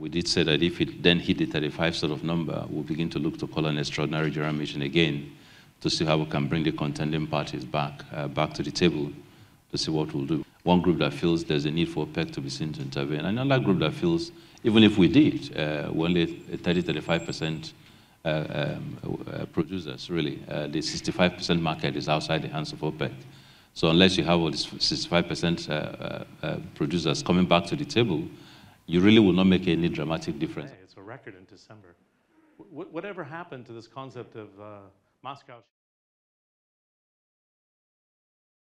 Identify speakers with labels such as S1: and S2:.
S1: we did say that if it then hit the 35 sort of number, we'll begin to look to call an extraordinary general meeting again to see how we can bring the contending parties back, uh, back to the table to see what we'll do. One group that feels there's a need for OPEC to be seen to intervene, and another group that feels even if we did, uh, we're only 30, 35% uh, um, uh, producers, really. Uh, the 65% market is outside the hands of OPEC. So unless you have all these 65% uh, producers coming back to the table, you really will not make any dramatic difference. Hey,
S2: it's a record in December. Wh whatever happened to this concept of uh,
S3: Moscow?